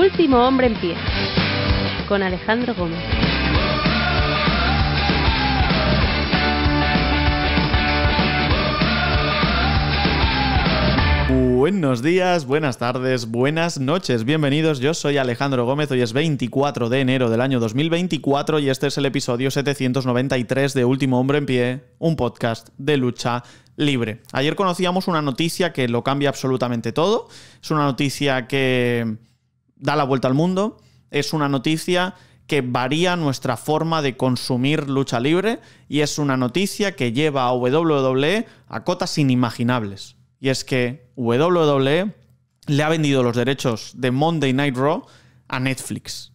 Último hombre en pie, con Alejandro Gómez. Buenos días, buenas tardes, buenas noches, bienvenidos. Yo soy Alejandro Gómez, hoy es 24 de enero del año 2024 y este es el episodio 793 de Último Hombre en Pie, un podcast de lucha libre. Ayer conocíamos una noticia que lo cambia absolutamente todo. Es una noticia que da la vuelta al mundo, es una noticia que varía nuestra forma de consumir lucha libre y es una noticia que lleva a WWE a cotas inimaginables. Y es que WWE le ha vendido los derechos de Monday Night Raw a Netflix.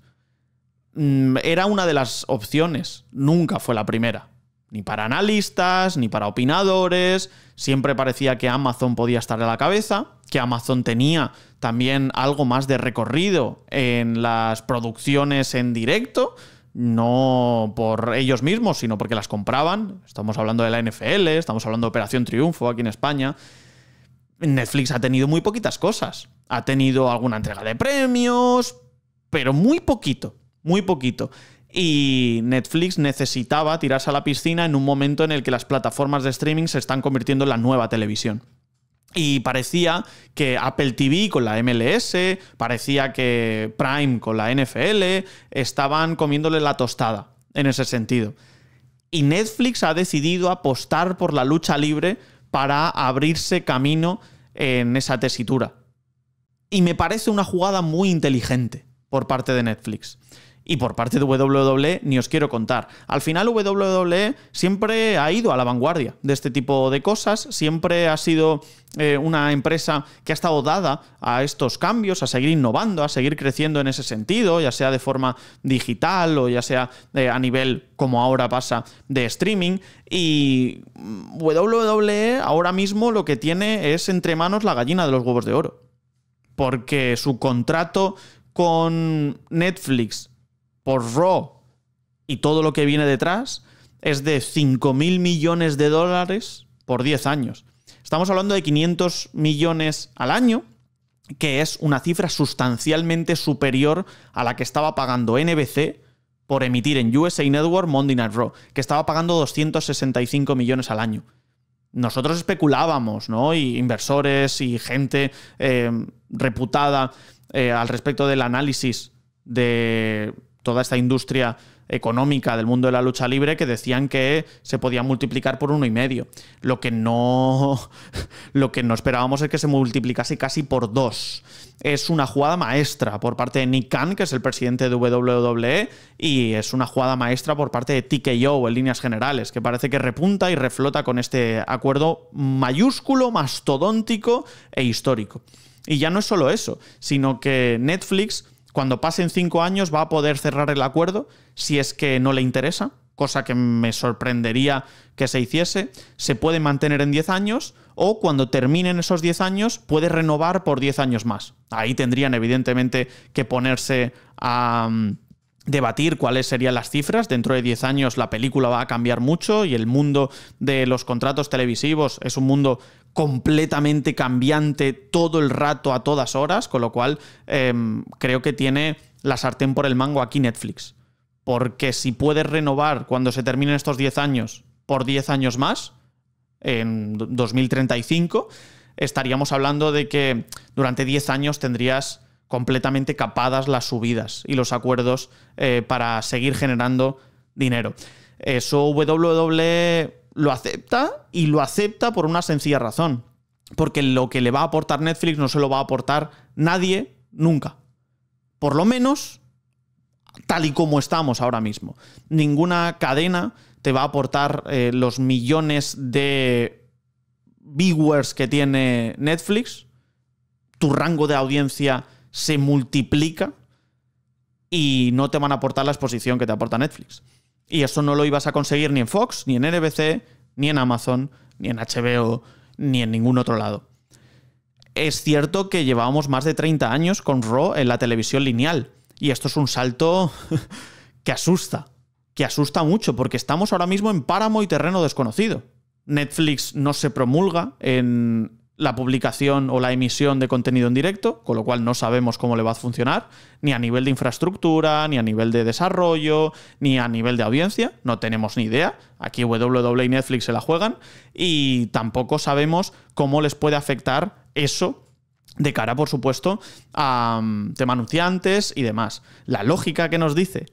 Mm, era una de las opciones, nunca fue la primera. Ni para analistas, ni para opinadores. Siempre parecía que Amazon podía estar a la cabeza, que Amazon tenía también algo más de recorrido en las producciones en directo no por ellos mismos, sino porque las compraban. Estamos hablando de la NFL, estamos hablando de Operación Triunfo aquí en España. Netflix ha tenido muy poquitas cosas. Ha tenido alguna entrega de premios, pero muy poquito, muy poquito y Netflix necesitaba tirarse a la piscina en un momento en el que las plataformas de streaming se están convirtiendo en la nueva televisión. Y parecía que Apple TV con la MLS, parecía que Prime con la NFL estaban comiéndole la tostada en ese sentido. Y Netflix ha decidido apostar por la lucha libre para abrirse camino en esa tesitura. Y me parece una jugada muy inteligente por parte de Netflix. Y por parte de WWE, ni os quiero contar. Al final, WWE siempre ha ido a la vanguardia de este tipo de cosas, siempre ha sido eh, una empresa que ha estado dada a estos cambios, a seguir innovando, a seguir creciendo en ese sentido, ya sea de forma digital o ya sea eh, a nivel, como ahora pasa, de streaming. Y WWE ahora mismo lo que tiene es entre manos la gallina de los huevos de oro. Porque su contrato con Netflix por Raw y todo lo que viene detrás es de 5.000 millones de dólares por 10 años. Estamos hablando de 500 millones al año, que es una cifra sustancialmente superior a la que estaba pagando NBC por emitir en USA Network Monday Night Raw, que estaba pagando 265 millones al año. Nosotros especulábamos, ¿no? Y inversores y gente eh, reputada eh, al respecto del análisis de toda esta industria económica del mundo de la lucha libre que decían que se podía multiplicar por uno y medio. Lo que no, lo que no esperábamos es que se multiplicase casi por dos. Es una jugada maestra por parte de Nick Khan, que es el presidente de WWE, y es una jugada maestra por parte de TKO en líneas generales, que parece que repunta y reflota con este acuerdo mayúsculo, mastodóntico e histórico. Y ya no es solo eso, sino que Netflix cuando pasen cinco años va a poder cerrar el acuerdo si es que no le interesa, cosa que me sorprendería que se hiciese. Se puede mantener en 10 años o cuando terminen esos 10 años puede renovar por 10 años más. Ahí tendrían evidentemente que ponerse a... Mm, debatir cuáles serían las cifras. Dentro de 10 años la película va a cambiar mucho y el mundo de los contratos televisivos es un mundo completamente cambiante todo el rato, a todas horas, con lo cual em, creo que tiene la sartén por el mango aquí Netflix. Porque si puedes renovar cuando se terminen estos 10 años por 10 años más, en 2035, estaríamos hablando de que durante 10 años tendrías completamente capadas las subidas y los acuerdos eh, para seguir generando dinero. Eso WWE lo acepta y lo acepta por una sencilla razón. Porque lo que le va a aportar Netflix no se lo va a aportar nadie nunca. Por lo menos tal y como estamos ahora mismo. Ninguna cadena te va a aportar eh, los millones de viewers que tiene Netflix. Tu rango de audiencia se multiplica y no te van a aportar la exposición que te aporta Netflix. Y eso no lo ibas a conseguir ni en Fox, ni en NBC, ni en Amazon, ni en HBO, ni en ningún otro lado. Es cierto que llevábamos más de 30 años con Raw en la televisión lineal. Y esto es un salto que asusta. Que asusta mucho, porque estamos ahora mismo en páramo y terreno desconocido. Netflix no se promulga en, la publicación o la emisión de contenido en directo, con lo cual no sabemos cómo le va a funcionar, ni a nivel de infraestructura, ni a nivel de desarrollo, ni a nivel de audiencia, no tenemos ni idea. Aquí WWE y Netflix se la juegan y tampoco sabemos cómo les puede afectar eso de cara, por supuesto, a mm, tema anunciantes y demás. La lógica que nos dice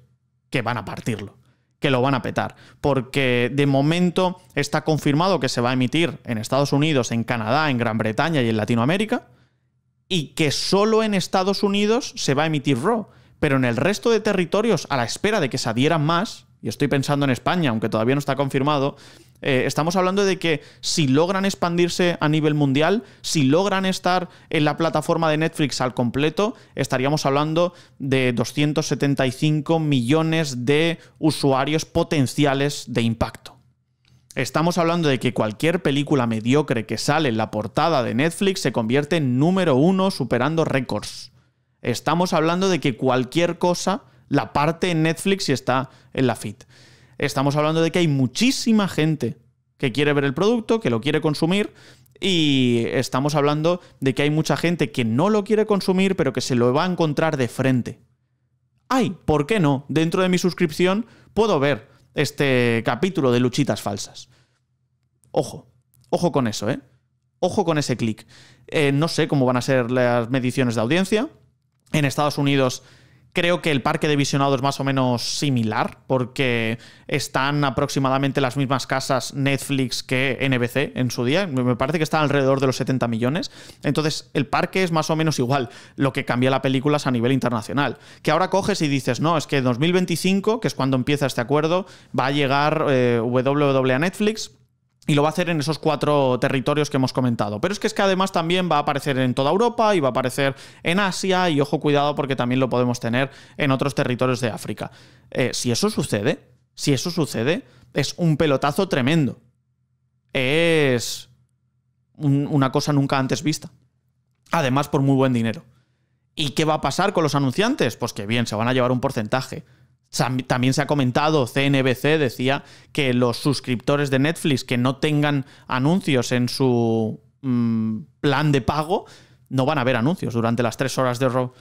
que van a partirlo que lo van a petar, porque de momento está confirmado que se va a emitir en Estados Unidos, en Canadá, en Gran Bretaña y en Latinoamérica, y que solo en Estados Unidos se va a emitir RAW, pero en el resto de territorios, a la espera de que se adhieran más, y estoy pensando en España, aunque todavía no está confirmado, eh, estamos hablando de que si logran expandirse a nivel mundial, si logran estar en la plataforma de Netflix al completo, estaríamos hablando de 275 millones de usuarios potenciales de impacto. Estamos hablando de que cualquier película mediocre que sale en la portada de Netflix se convierte en número uno superando récords. Estamos hablando de que cualquier cosa la parte en Netflix y está en la feed estamos hablando de que hay muchísima gente que quiere ver el producto, que lo quiere consumir. Y estamos hablando de que hay mucha gente que no lo quiere consumir, pero que se lo va a encontrar de frente. ¡Ay! ¿Por qué no? Dentro de mi suscripción puedo ver este capítulo de luchitas falsas. Ojo, ojo con eso, ¿eh? Ojo con ese clic. Eh, no sé cómo van a ser las mediciones de audiencia. En Estados Unidos Creo que el parque de visionado es más o menos similar, porque están aproximadamente las mismas casas Netflix que NBC en su día. Me parece que están alrededor de los 70 millones. Entonces, el parque es más o menos igual. Lo que cambia la película es a nivel internacional. Que ahora coges y dices, no, es que en 2025, que es cuando empieza este acuerdo, va a llegar eh, a Netflix y lo va a hacer en esos cuatro territorios que hemos comentado. Pero es que es que además también va a aparecer en toda Europa y va a aparecer en Asia y ojo cuidado porque también lo podemos tener en otros territorios de África. Eh, si eso sucede, si eso sucede, es un pelotazo tremendo. Es una cosa nunca antes vista. Además por muy buen dinero. ¿Y qué va a pasar con los anunciantes? Pues que bien, se van a llevar un porcentaje. También se ha comentado, CNBC decía que los suscriptores de Netflix que no tengan anuncios en su mm, plan de pago no van a ver anuncios durante las tres horas de horror.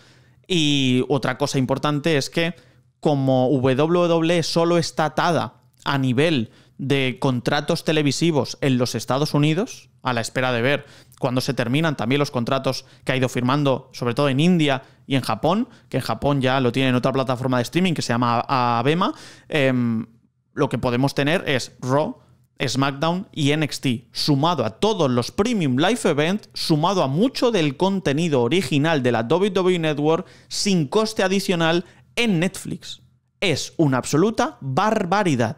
Y otra cosa importante es que como WWE solo está atada a nivel de contratos televisivos en los Estados Unidos, a la espera de ver cuando se terminan también los contratos que ha ido firmando, sobre todo en India y en Japón, que en Japón ya lo tiene en otra plataforma de streaming que se llama Abema, em, lo que podemos tener es Raw, SmackDown y NXT, sumado a todos los Premium Live Events sumado a mucho del contenido original de la WWE Network sin coste adicional en Netflix. Es una absoluta barbaridad.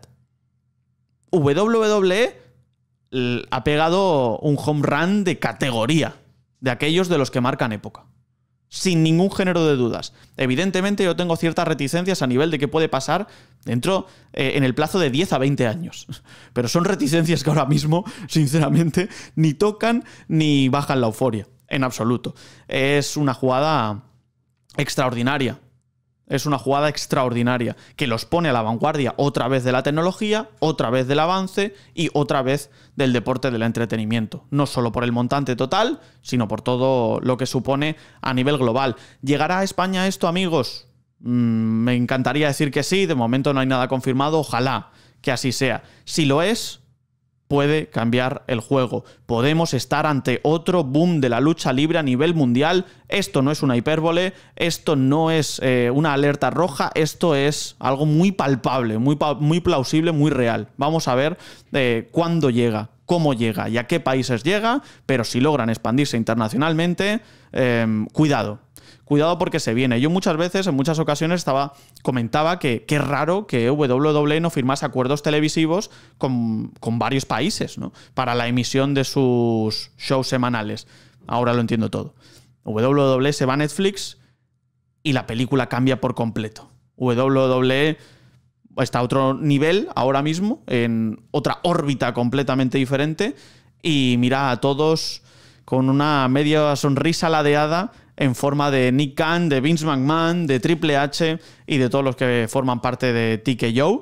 WWE ha pegado un home run de categoría, de aquellos de los que marcan época. Sin ningún género de dudas. Evidentemente yo tengo ciertas reticencias a nivel de qué puede pasar dentro eh, en el plazo de 10 a 20 años. Pero son reticencias que ahora mismo, sinceramente, ni tocan ni bajan la euforia. En absoluto. Es una jugada extraordinaria es una jugada extraordinaria que los pone a la vanguardia otra vez de la tecnología, otra vez del avance y otra vez del deporte del entretenimiento. No solo por el montante total, sino por todo lo que supone a nivel global. ¿Llegará a España esto, amigos? Mm, me encantaría decir que sí, de momento no hay nada confirmado, ojalá que así sea. Si lo es, puede cambiar el juego. Podemos estar ante otro boom de la lucha libre a nivel mundial. Esto no es una hipérbole, esto no es eh, una alerta roja, esto es algo muy palpable, muy, muy plausible, muy real. Vamos a ver eh, cuándo llega, cómo llega y a qué países llega, pero si logran expandirse internacionalmente, eh, cuidado, Cuidado porque se viene. Yo muchas veces, en muchas ocasiones, estaba, comentaba que qué raro que WWE no firmase acuerdos televisivos con, varios países para la emisión de sus shows semanales. Ahora lo entiendo todo. WWE se va a Netflix y la película cambia por completo. WWE está a otro nivel ahora mismo, en otra órbita completamente diferente, y mira a todos con una media sonrisa ladeada en forma de Nick Khan, de Vince McMahon, de Triple H y de todos los que forman parte de Joe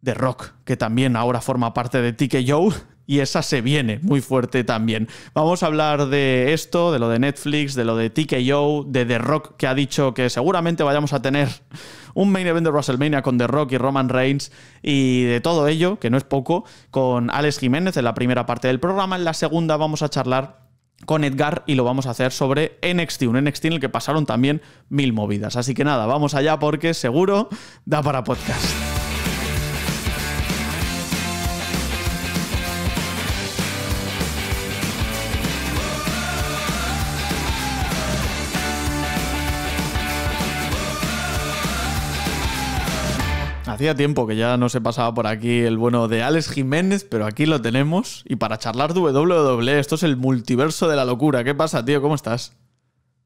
de Rock, que también ahora forma parte de Joe y esa se viene muy fuerte también. Vamos a hablar de esto, de lo de Netflix, de lo de Joe de The Rock, que ha dicho que seguramente vayamos a tener un main event de WrestleMania con The Rock y Roman Reigns y de todo ello, que no es poco, con Alex Jiménez en la primera parte del programa. En la segunda vamos a charlar con Edgar y lo vamos a hacer sobre NXT, un NXT en el que pasaron también mil movidas. Así que nada, vamos allá porque seguro da para podcast. Hacía tiempo que ya no se pasaba por aquí el bueno de Alex Jiménez, pero aquí lo tenemos. Y para charlar e, esto es el multiverso de la locura. ¿Qué pasa, tío? ¿Cómo estás?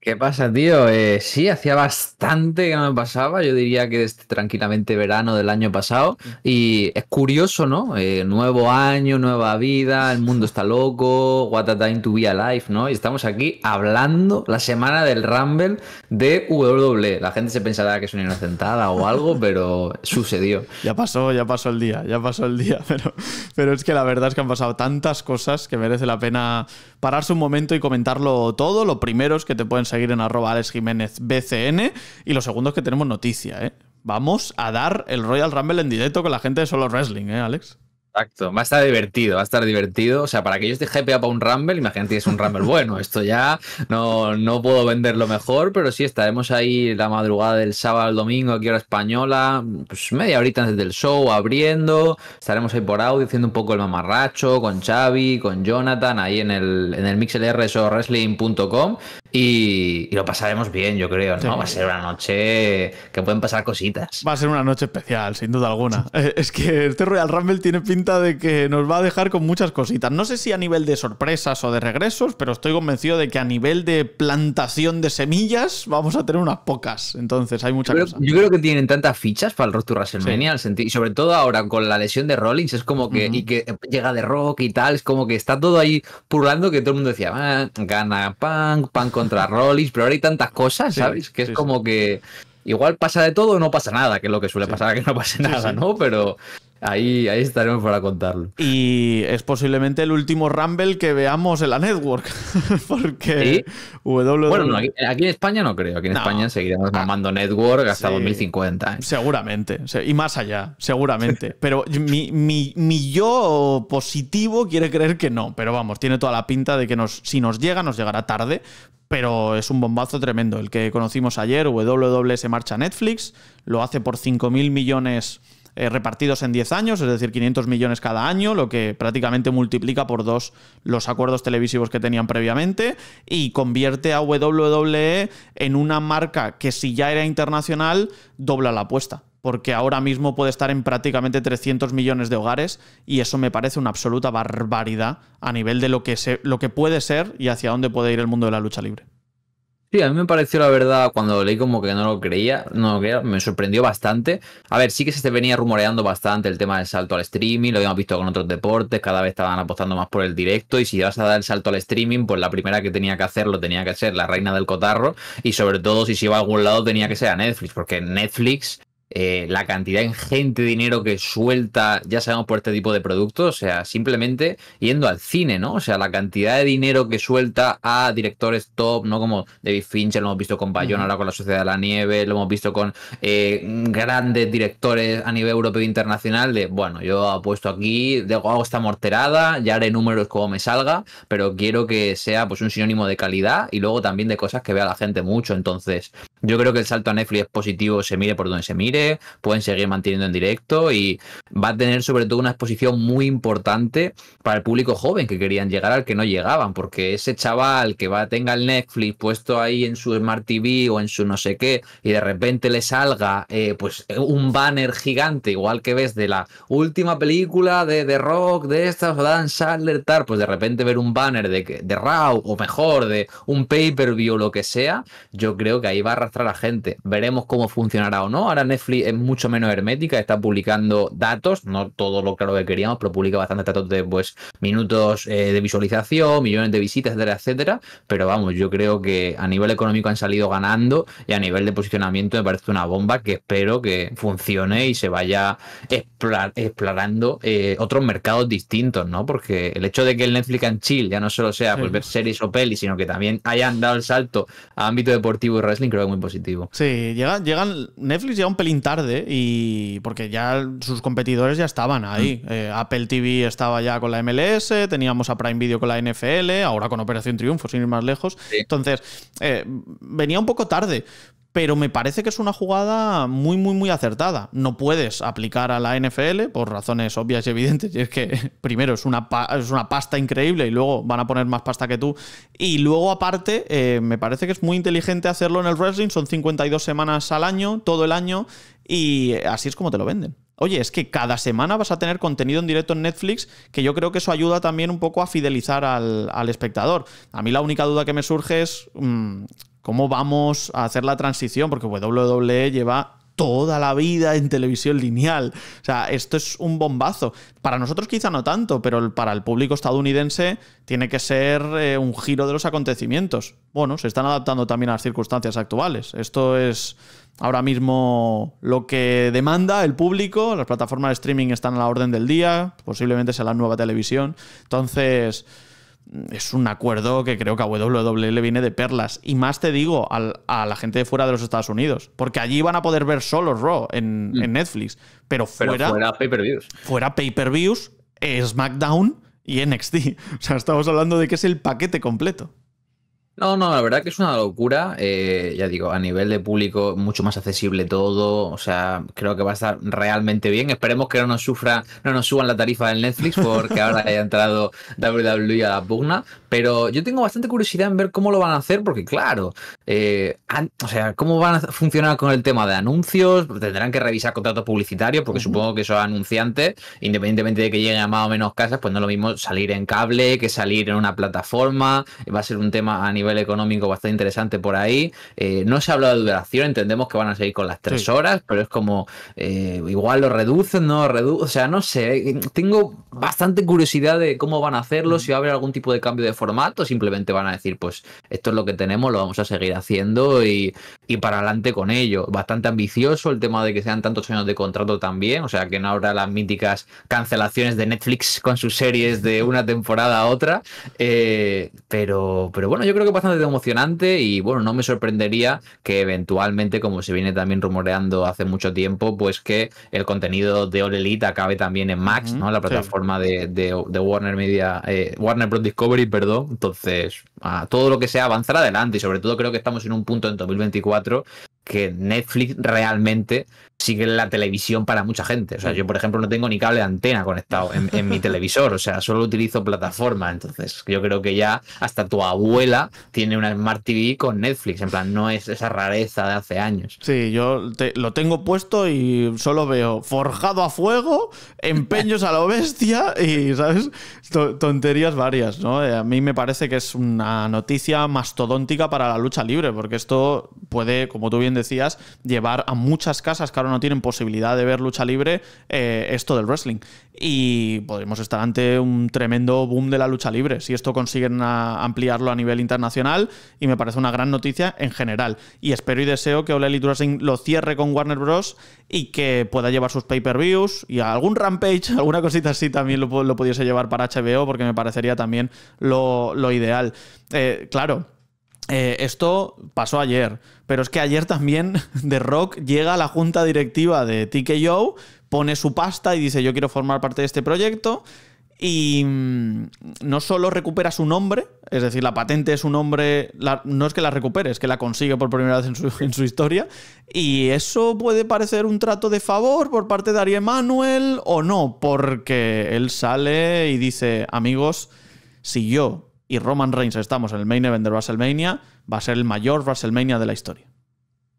¿Qué pasa, tío? Eh, sí, hacía bastante que no me pasaba. Yo diría que desde tranquilamente verano del año pasado. Mm. Y es curioso, ¿no? Eh, nuevo año, nueva vida, el mundo está loco, what a time to be alive, ¿no? Y estamos aquí hablando la semana del Rumble de W. E. La gente se pensará que es una inocentada o algo, pero sucedió. Ya pasó, ya pasó el día, ya pasó el día. Pero, pero es que la verdad es que han pasado tantas cosas que merece la pena pararse un momento y comentarlo todo. Lo primero es que te pueden seguir en arroba Alex Jiménez BCN y lo segundo es que tenemos noticia, ¿eh? Vamos a dar el Royal Rumble en directo con la gente de Solo Wrestling, ¿eh, Alex? Exacto, va a estar divertido, va a estar divertido. O sea, para que yo esté hypeado para un Rumble, imagínate que es un Rumble bueno. Esto ya no, no puedo venderlo mejor, pero sí estaremos ahí la madrugada del sábado al domingo, aquí hora española, pues media horita antes del show, abriendo. Estaremos ahí por audio haciendo un poco el mamarracho con Xavi, con Jonathan, ahí en el, en el y, lo pasaremos bien, yo creo, ¿no? Va a ser una noche que pueden pasar cositas. Va a ser una noche especial, sin duda alguna. Eh, es que este Royal Rumble tiene pinta de que nos va a dejar con muchas cositas. No sé si a nivel de sorpresas o de regresos, pero estoy convencido de que a nivel de plantación de semillas vamos a tener unas pocas. Entonces hay muchas cosas. Yo creo que tienen tantas fichas para el Rock to WrestleMania, y sobre todo ahora con la lesión de Rollins, es como que, que llega de rock y tal, es como que está todo ahí purlando que todo el mundo decía, ah, gana punk, punk contra Rollins, pero ahora hay tantas cosas, ¿sabes? que es como que igual pasa de todo o no pasa nada, que es lo que suele pasar, que no pase nada, ¿no? Pero, Ahí, estaremos para contarlo. Y es posiblemente el último Rumble que veamos en la network. Porque e Bueno, aquí, en España no creo. Aquí en España seguiremos ah. mamando network hasta 2050. ¿eh? Seguramente. Y más allá, seguramente. pero mi, yo positivo quiere creer que no. Pero vamos, tiene toda la pinta de que nos, si nos llega, nos llegará tarde. Pero es un bombazo tremendo. El que conocimos ayer, W. E se marcha Netflix, lo hace por 5.000 millones eh, repartidos en 10 años, es decir, 500 millones cada año, lo que prácticamente multiplica por dos los acuerdos televisivos que tenían previamente y convierte a WWE en una marca que si ya era internacional, dobla la apuesta porque ahora mismo puede estar en prácticamente 300 millones de hogares y eso me parece una absoluta barbaridad a nivel de lo que, se, lo que puede ser y hacia dónde puede ir el mundo de la lucha libre. Sí, a mí me pareció la verdad cuando leí como que no lo creía, no lo creía, me sorprendió bastante. A ver, sí que se venía rumoreando bastante el tema del salto al streaming, lo habíamos visto con otros deportes, cada vez estaban apostando más por el directo y si ibas a dar el salto al streaming, pues la primera que tenía que hacerlo tenía que ser la reina del cotarro y sobre todo si se iba a algún lado tenía que ser a Netflix, porque Netflix eh, la cantidad ingente de dinero que suelta, ya sabemos por este tipo de productos, o sea, simplemente yendo al cine, ¿no? O sea, la cantidad de dinero que suelta a directores top, ¿no? Como David Fincher, lo hemos visto con Bayona, ahora con La Sociedad de la Nieve, lo hemos visto con eh, grandes directores a nivel europeo e internacional, de, bueno, yo apuesto aquí, hago esta morterada, ya haré números como me salga, pero quiero que sea pues un sinónimo de calidad y luego también de cosas que vea la gente mucho, entonces yo creo que el salto a Netflix es positivo, se mire por donde se mire, pueden seguir manteniendo en directo y va a tener sobre todo una exposición muy importante para el público joven que querían llegar al que no llegaban, porque ese chaval que va tenga el Netflix puesto ahí en su Smart TV o en su no sé qué y de repente le salga eh, pues un banner gigante igual que ves de la última película de, de rock de estas Dan alertar pues de repente ver un banner de, de Raw o mejor de un pay-per-view lo que sea, yo creo que ahí va a arrastrar a gente. Veremos cómo funcionará o no. Ahora Netflix es mucho menos hermética, está publicando datos, no todo lo claro que queríamos, pero publica bastantes datos de pues, minutos eh, de visualización, millones de visitas, etcétera, etcétera. Pero vamos, yo creo que a nivel económico han salido ganando y a nivel de posicionamiento me parece una bomba que espero que funcione y se vaya explorando eh, otros mercados distintos, ¿no? Porque el hecho de que el Netflix en Chile ya no solo sea pues, ver series o pelis, sino que también hayan dado el salto a ámbito deportivo y wrestling, creo que es muy positivo. Sí, llegan llegan, Netflix llega un pelín tarde y porque ya sus competidores ya estaban ahí. Mm. Eh, Apple TV estaba ya con la MLS, teníamos a Prime Video con la NFL, ahora con Operación Triunfo, sin ir más lejos. Entonces, eh, venía un poco tarde, pero me parece que es una jugada muy, muy, muy acertada. No puedes aplicar a la NFL por razones obvias y evidentes. Y es que, primero, es una, es una pasta increíble y luego van a poner más pasta que tú. Y luego, aparte, eh, me parece que es muy inteligente hacerlo en el wrestling. Son 52 semanas al año, todo el año, y así es como te lo venden. Oye, es que cada semana vas a tener contenido en directo en Netflix, que yo creo que eso ayuda también un poco a fidelizar al, espectador. A mí la única duda que me surge es, mm, ¿Cómo vamos a hacer la transición? Porque WWE lleva toda la vida en televisión lineal. O sea, esto es un bombazo. Para nosotros quizá no tanto, pero para el público estadounidense tiene que ser eh, un giro de los acontecimientos. Bueno, se están adaptando también a las circunstancias actuales. Esto es ahora mismo lo que demanda el público. Las plataformas de streaming están a la orden del día. Posiblemente sea la nueva televisión. Entonces es un acuerdo que creo que a WWE viene de perlas. Y más te digo, a la gente fuera de los Estados Unidos. Porque allí van a poder ver solo Raw en, mm. Netflix. Pero fuera. fuera pay-per-views. Fuera pay-per-views, eh, SmackDown y NXT. O sea, estamos hablando de que es el paquete completo. No, no, la verdad que es una locura. Eh, ya digo, a nivel de público, mucho más accesible todo. O sea, creo que va a estar realmente bien. Esperemos que no nos sufra, no nos suban la tarifa del Netflix porque ahora haya entrado WWE a la pugna. Pero yo tengo bastante curiosidad en ver cómo lo van a hacer, porque claro, eh, o sea, cómo van a funcionar con el tema de anuncios, tendrán que revisar contratos publicitarios, porque supongo que esos anunciantes, independientemente de que lleguen a más o menos casas, pues no lo mismo salir en cable que salir en una plataforma, va a ser un tema a nivel económico bastante interesante por ahí. Eh, no se ha hablado de duración, entendemos que van a seguir con las tres horas, pero es como, eh, igual lo reducen, no o sea, no sé, tengo bastante curiosidad de cómo van a hacerlo, si va a haber algún tipo de cambio de formato, simplemente van a decir, pues esto es lo que tenemos, lo vamos a seguir haciendo y, para adelante con ello. Bastante ambicioso el tema de que sean tantos años de contrato también, o sea que no habrá las míticas cancelaciones de Netflix con sus series de una temporada a otra. Eh, pero, pero bueno, yo creo que bastante emocionante y bueno, no me sorprendería que eventualmente, como se viene también rumoreando hace mucho tiempo, pues que el contenido de All Elite acabe también en Max, ¿no? La plataforma de, Warner Media, eh, Warner Bros. Discovery, perdón entonces, a todo lo que sea avanzar adelante y sobre todo creo que estamos en un punto en 2024 que Netflix realmente sigue la televisión para mucha gente. O sea, yo, por ejemplo, no tengo ni cable de antena conectado en, mi televisor. O sea, solo utilizo plataforma. Entonces, yo creo que ya hasta tu abuela tiene una Smart TV con Netflix. En plan, no es esa rareza de hace años. Sí, yo lo tengo puesto y solo veo forjado a fuego, empeños a la bestia y, ¿sabes? tonterías varias, ¿no? Eh, a mí me parece que es una noticia mastodóntica para la lucha libre, porque esto puede, como tú bien decías, llevar a muchas casas que ahora no tienen posibilidad de ver lucha libre eh, esto del wrestling. Y podríamos estar ante un tremendo boom de la lucha libre, si esto consiguen ampliarlo a nivel internacional, y me parece una gran noticia en general. Y espero y deseo que All Elite Wrestling lo cierre con Warner Bros. y que pueda llevar sus pay-per-views y algún rampage, alguna cosita así también lo, pudiese llevar para HBO, porque me parecería también lo, ideal. Eh, claro eh, esto pasó ayer, pero es que ayer también The Rock llega a la junta directiva de TKO, pone su pasta y dice yo quiero formar parte de este proyecto y mm, no solo recupera su nombre, es decir, la patente es un nombre, no es que la recupere, es que la consigue por primera vez en su, historia, y eso puede parecer un trato de favor por parte de Ari Manuel o no, porque él sale y dice, amigos, si yo y Roman Reigns estamos en el main event de WrestleMania, va a ser el mayor WrestleMania de la historia.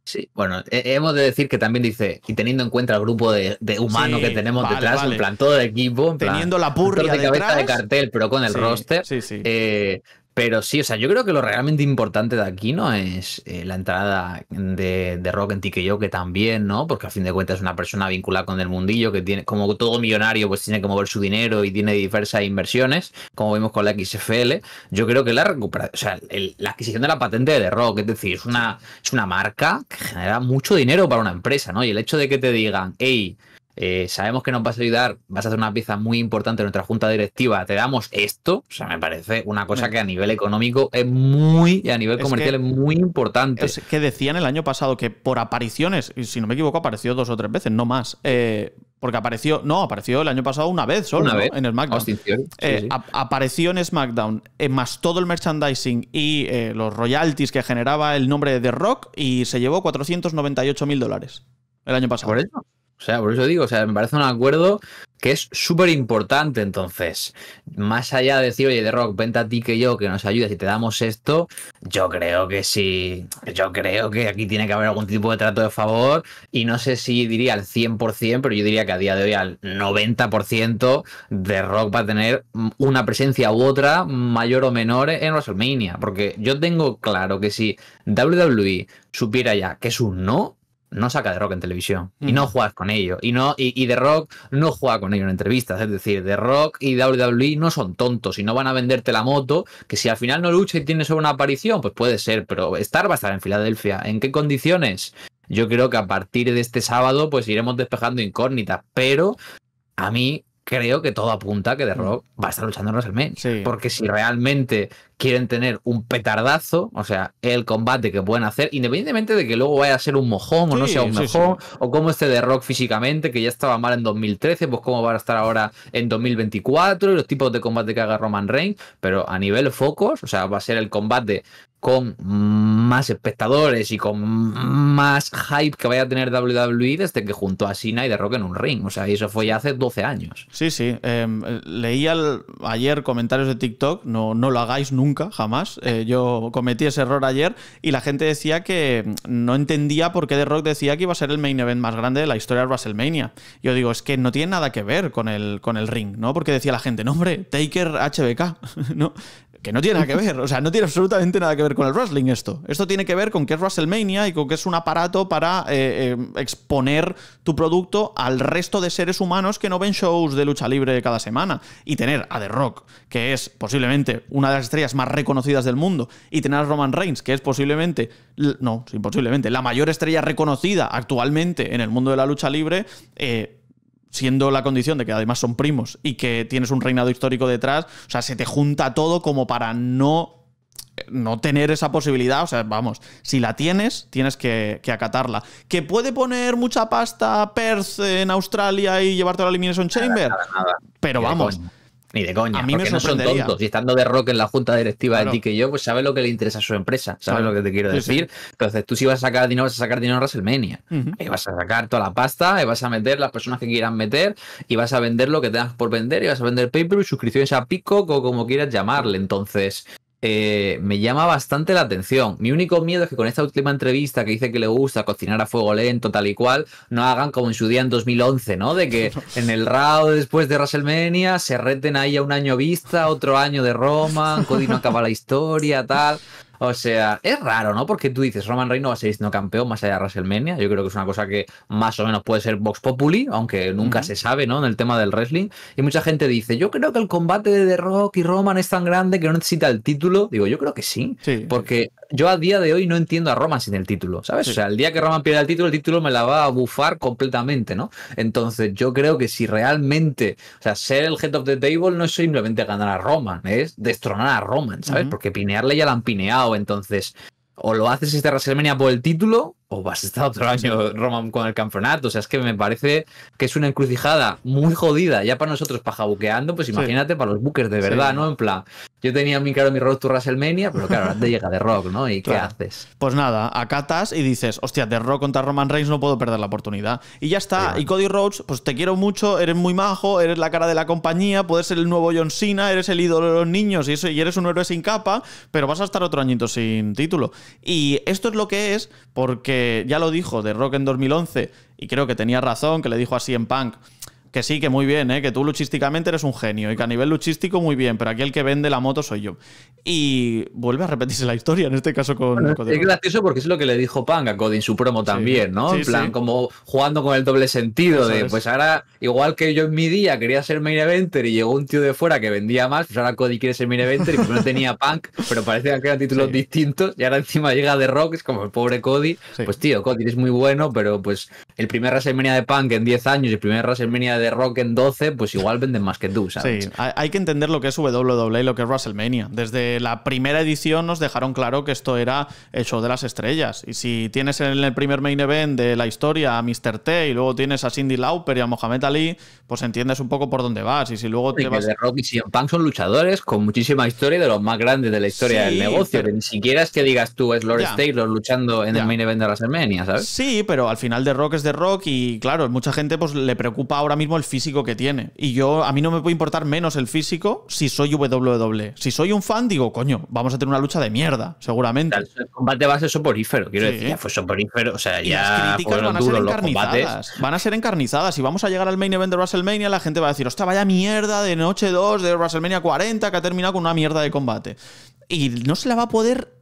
Sí, bueno, hemos de decir que también dice, y teniendo en cuenta el grupo de, de humanos que tenemos detrás, en plan todo el equipo, teniendo la purria de de cartel, pero con el roster, sí, eh, pero sí, o sea, yo creo que lo realmente importante de aquí no es eh, la entrada de, de Rock en que que también, ¿no? Porque a fin de cuentas es una persona vinculada con el mundillo, que tiene, como todo millonario, pues tiene que mover su dinero y tiene diversas inversiones, como vimos con la XFL. Yo creo que la recuperación, o sea, la adquisición de la patente de Rock, es decir, es una, es una marca que genera mucho dinero para una empresa, ¿no? Y el hecho de que te digan, hey, eh, sabemos que nos vas a ayudar, vas a hacer una pieza muy importante en nuestra junta directiva, te damos esto, o sea, me parece una cosa mm. que a nivel económico es muy, y a nivel comercial es, muy importante. Es que decían el año pasado que por apariciones, y si no me equivoco apareció dos o tres veces, no más, eh, porque apareció, no, apareció el año pasado una vez solo, en SmackDown. Oh, eh, apareció en SmackDown, más todo el merchandising y los royalties que generaba el nombre de Rock, y se llevó 498 mil dólares el año pasado. Por eso. O sea, por eso digo, o sea, me parece un acuerdo que es súper importante. Entonces, más allá de decir, oye, de Rock, vente a ti que yo, que nos ayudas y te damos esto, yo creo que sí, yo creo que aquí tiene que haber algún tipo de trato de favor. Y no sé si diría al 100%, pero yo diría que a día de hoy al 90% de Rock va a tener una presencia u otra, mayor o menor, en WrestleMania. Porque yo tengo claro que si WWE supiera ya que es un no, no saca de rock en televisión y no juegas con ello. Y, no, y, y The Rock no juega con ello en entrevistas. Es decir, The Rock y WWE e no son tontos y no van a venderte la moto. Que si al final no lucha y tiene solo una aparición, pues puede ser, pero estar va a estar en Filadelfia. ¿En qué condiciones? Yo creo que a partir de este sábado, pues iremos despejando incógnitas. Pero a mí creo que todo apunta que The mm. Rock va a estar luchando en el Porque si realmente quieren tener un petardazo, o sea, el combate que pueden hacer, independientemente de que luego vaya a ser un mojón o no sea un mojón, o como esté The Rock físicamente, que ya estaba mal en 2013, pues cómo va a estar ahora en 2024, y los tipos de combate que haga Roman Reigns, pero a nivel focos, o sea, va a ser el combate con más espectadores y con más hype que vaya a tener WWE desde que junto a Cena y The Rock en un ring. O sea, y eso fue ya hace 12 años. Sí, sí. Em, leí ayer comentarios de TikTok, no, no lo hagáis nunca, jamás. Eh, yo cometí ese error ayer y la gente decía que no entendía por qué The Rock decía que iba a ser el main event más grande de la historia de WrestleMania. Yo digo, es que no tiene nada que ver con el, con el ring, ¿no? Porque decía la gente, no, hombre, Taker HBK, ¿no? Que no tiene nada que ver, o sea, no tiene absolutamente nada que ver con el wrestling esto. Esto tiene que ver con que es WrestleMania y con que es un aparato para eh, eh, exponer tu producto al resto de seres humanos que no ven shows de lucha libre cada semana. Y tener a The Rock, que es posiblemente una de las estrellas más reconocidas del mundo, y tener a Roman Reigns, que es posiblemente, no, sí, posiblemente, la mayor estrella reconocida actualmente en el mundo de la lucha libre, eh, siendo la condición de que además son primos y que tienes un reinado histórico detrás, o sea, se te junta todo como para no no tener esa posibilidad, o sea, vamos, si la tienes, tienes que, acatarla. ¿Que puede poner mucha pasta Perth en Australia y llevarte a la Elimination Chamber? Pero vamos, ni de coña. no son tontos. Y estando de rock en la junta directiva de ti que yo, pues sabe lo que le interesa a su empresa. ¿Sabes lo que te quiero decir? Entonces, tú si vas a sacar dinero, vas a sacar dinero a WrestleMania. Y vas a sacar toda la pasta, y vas a meter las personas que quieran meter, y vas a vender lo que tengas por vender, y vas a vender pay y suscripciones a Pico, o como quieras llamarle. Entonces, eh, me llama bastante la atención. Mi único miedo es que con esta última entrevista que dice que le gusta cocinar a fuego lento, tal y cual, no hagan como en su día en 2011, ¿no? De que en el RAW después de WrestleMania se reten ahí a un año vista, otro año de Roma, Cody no acaba la historia, tal. O sea, es raro, ¿no? Porque tú dices, Roman Reigns no va a seguir siendo campeón más allá de WrestleMania. Yo creo que es una cosa que más o menos puede ser Vox Populi, aunque nunca se sabe, ¿no? En el tema del wrestling. Y mucha gente dice, yo creo que el combate de The Rock y Roman es tan grande que no necesita el título. Digo, yo creo que sí. Porque yo a día de hoy no entiendo a Roman sin el título, ¿sabes? O sea, el día que Roman pierda el título, el título me la va a bufar completamente, ¿no? Entonces, yo creo que si realmente, o sea, ser el head of the table no es simplemente ganar a Roman, es destronar a Roman, ¿sabes? Porque pinearle ya la han pineado entonces o lo haces este WrestleMania por el título o vas a estar otro año Roman con el campeonato. O sea, es que me parece que es una encrucijada muy jodida ya para nosotros, pajabuqueando pues imagínate para los bookers de verdad, ¿no? En plan, yo tenía mi claro mi Road to WrestleMania, pero claro, te llega de Rock, ¿no? ¿Y qué haces? Pues nada, acatas y dices, hostia, de Rock contra Roman Reigns no puedo perder la oportunidad. Y ya está. Y Cody Rhodes, pues te quiero mucho, eres muy majo, eres la cara de la compañía, puedes ser el nuevo John Cena, eres el ídolo de los niños y, eso, y eres un héroe sin capa, pero vas a estar otro añito sin título. Y esto es lo que es porque ya lo dijo de Rock en 2011 y creo que tenía razón, que le dijo así en Punk que sí, que muy bien, ¿eh? que tú luchísticamente eres un genio y que a nivel luchístico muy bien, pero aquí el que vende la moto soy yo. Y vuelve a repetirse la historia, en este caso con Cody. Es gracioso porque es lo que le dijo Punk a Cody en su promo también, ¿no? en plan, como jugando con el doble sentido de, pues ahora, igual que yo en mi día quería ser main eventer y llegó un tío de fuera que vendía más, pues ahora Cody quiere ser main eventer y pues no tenía Punk, pero parecía que eran títulos distintos y ahora encima llega The Rock, es como el pobre Cody. Pues tío, Cody es muy bueno, pero pues el primer WrestleMania de Punk en 10 años y el primer WrestleMania de de Rock en 12, pues igual venden más que tú, ¿sabes? hay que entender lo que es WWE y lo que es WrestleMania. Desde la primera edición nos dejaron claro que esto era el show de las estrellas. Y si tienes en el primer main event de la historia a Mr. T y luego tienes a Cindy Lauper y a Mohamed Ali, pues entiendes un poco por dónde vas. Y si luego te vas. de Rock y Punk son luchadores con muchísima historia de los más grandes de la historia del negocio. ni siquiera es que digas tú, es Lord Taylor luchando en el main event de WrestleMania, ¿sabes? Sí, pero al final de Rock es de Rock y claro, mucha gente pues le preocupa ahora mismo el físico que tiene. Y yo, a mí no me puede importar menos el físico si soy WWE. Si soy un fan, digo, coño, vamos a tener una lucha de mierda, seguramente. el combate va a ser soporífero, quiero decir, fue soporífero. O sea, ya. Las críticas van a ser encarnizadas. Van a ser encarnizadas y vamos a llegar al main event de WrestleMania. La gente va a decir, hostia, vaya mierda de noche 2 de WrestleMania 40 que ha terminado con una mierda de combate. Y no se la va a poder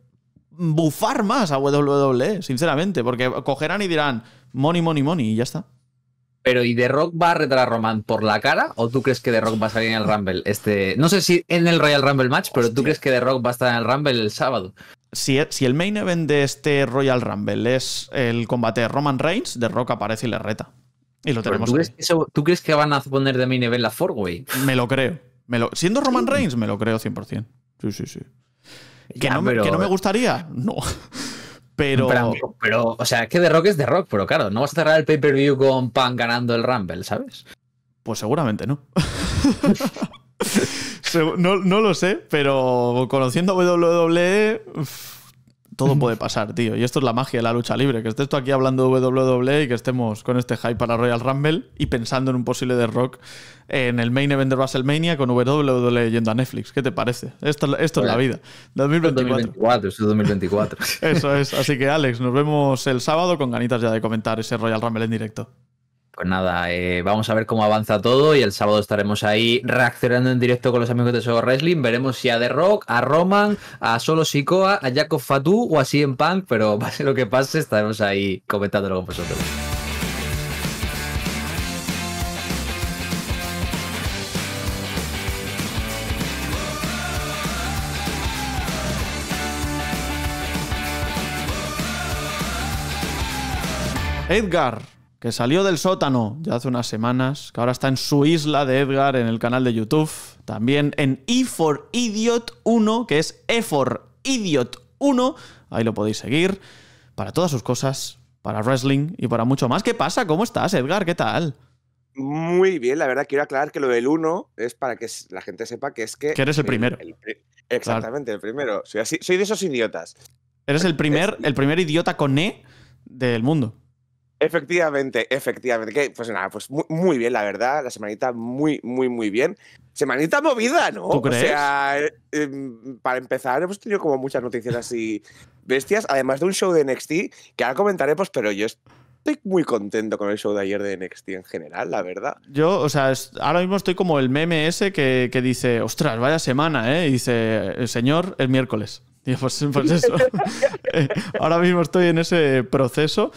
bufar más a WWE, sinceramente, porque cogerán y dirán, money, money, money, y ya está. Pero ¿y The Rock va a retar a Roman por la cara? ¿O tú crees que The Rock va a salir en el Rumble? Este, no sé si en el Royal Rumble match, pero ¿tú crees que The Rock va a estar en el Rumble el sábado? E, si, el main event de este Royal Rumble es el combate de Roman Reigns, The Rock aparece y le reta. Y lo tenemos. ¿tú crees, que ¿tú crees, que van a poner de main event la Fourway? Me lo creo. Me lo, siendo Roman Reigns, me lo creo 100%. Sí, sí, sí. ¿Que, no, ¿Que no me gustaría? No. Pero... pero... o sea, que de rock es de rock, pero claro, no vas a cerrar el pay-per-view con Pan ganando el Rumble, ¿sabes? Pues seguramente no. no, lo sé, pero conociendo WWE todo puede pasar, tío. Y esto es la magia de la lucha libre. Que estés tú aquí hablando de WWE y que estemos con este hype para Royal Rumble y pensando en un posible de Rock en el main event de WrestleMania con WWE yendo a Netflix. ¿Qué te parece? Esto, es la vida. 2024. es 2024. eso es. Así que, Alex, nos vemos el sábado con ganitas ya de comentar ese Royal Rumble en directo. Pues nada, eh, vamos a ver cómo avanza todo y el sábado estaremos ahí reaccionando en directo con los amigos de Sogo Wrestling. Veremos si a The Rock, a Roman, a Solo Sikoa, a Jacob Fatu o a en Punk, pero pase lo que pase, estaremos ahí comentándolo con vosotros. Edgar que salió del sótano ya hace unas semanas, que ahora está en su isla de Edgar en el canal de YouTube, también en e for Idiot 1, que es e for Idiot 1, ahí lo podéis seguir, para todas sus cosas, para wrestling y para mucho más. ¿Qué pasa? ¿Cómo estás, Edgar? ¿Qué tal? Muy bien, la verdad quiero aclarar que lo del 1 es para que la gente sepa que es que... Que eres el primero. exactamente, el primero. Soy, así, soy de esos idiotas. Eres el primer, el primer idiota con E del mundo. Efectivamente, efectivamente. pues nada, pues muy, bien, la verdad. La semanita muy, muy, muy bien. Semanita movida, ¿no? ¿Tú crees? O sea, eh, em, para empezar, hemos tenido como muchas noticias así bestias, además de un show de NXT, que ahora comentaré, pues, pero yo estoy muy contento con el show de ayer de NXT en general, la verdad. Yo, o sea, ahora mismo estoy como el meme ese que, que dice, ostras, vaya semana, ¿eh? Y dice, el eh, señor, el miércoles. Y pues, pues eso. Eh, ahora mismo estoy en ese proceso.